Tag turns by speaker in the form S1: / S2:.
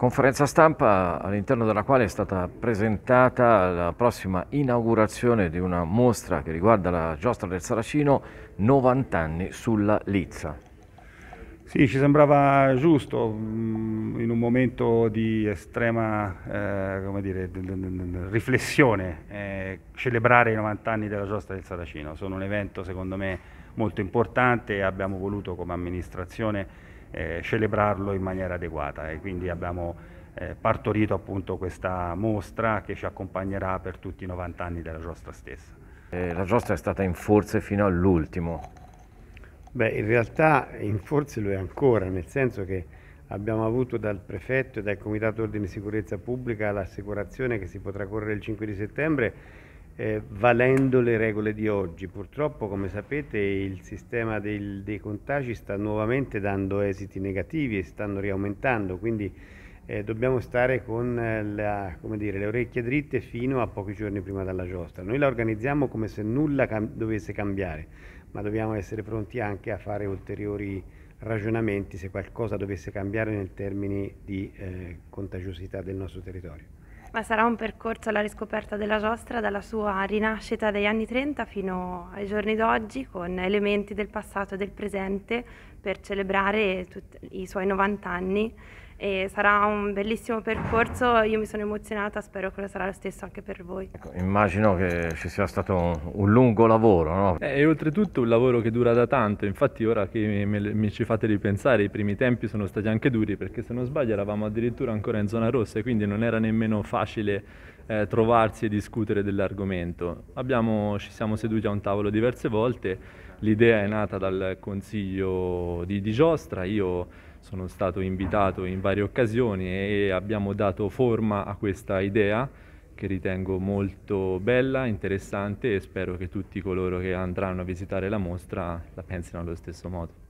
S1: Conferenza stampa all'interno della quale è stata presentata la prossima inaugurazione di una mostra che riguarda la giostra del Saracino 90 anni sulla Lizza. Sì, ci sembrava giusto mm,
S2: in un momento di estrema eh, dire, riflessione eh, celebrare i 90 anni della giostra del Saracino. Sono un evento secondo me molto importante e abbiamo voluto come amministrazione eh, celebrarlo in maniera adeguata e quindi abbiamo eh, partorito appunto questa mostra che ci accompagnerà per
S1: tutti i 90 anni della giostra stessa. Eh, la giostra è stata in forze fino all'ultimo.
S3: Beh, in realtà in forze lo è ancora, nel senso che abbiamo avuto dal prefetto e dal Comitato Ordine e Sicurezza Pubblica l'assicurazione che si potrà correre il 5 di settembre eh, valendo le regole di oggi. Purtroppo, come sapete, il sistema del, dei contagi sta nuovamente dando esiti negativi e stanno riaumentando, quindi eh, dobbiamo stare con eh, la, dire, le orecchie dritte fino a pochi giorni prima della giostra. Noi la organizziamo come se nulla cam dovesse cambiare, ma dobbiamo essere pronti anche a fare ulteriori ragionamenti se qualcosa dovesse cambiare nel termine di eh, contagiosità del nostro territorio.
S4: Ma sarà un percorso alla riscoperta della giostra dalla sua rinascita degli anni 30 fino ai giorni d'oggi con elementi del passato e del presente per celebrare i suoi 90 anni e sarà un bellissimo percorso, io mi sono emozionata, spero che lo sarà lo stesso anche per voi. Ecco,
S1: immagino che ci sia stato un, un lungo lavoro, no? È eh, oltretutto un lavoro che dura
S5: da tanto, infatti ora che mi, mi, mi, ci fate ripensare i primi tempi sono stati anche duri perché se non sbaglio eravamo addirittura ancora in zona rossa e quindi non era nemmeno facile eh, trovarsi e discutere dell'argomento. ci siamo seduti a un tavolo diverse volte, l'idea è nata dal consiglio di, di Giostra, io sono stato invitato in varie occasioni e abbiamo dato forma a questa idea che ritengo molto bella, interessante e spero che tutti coloro che andranno a visitare la mostra la pensino allo stesso modo.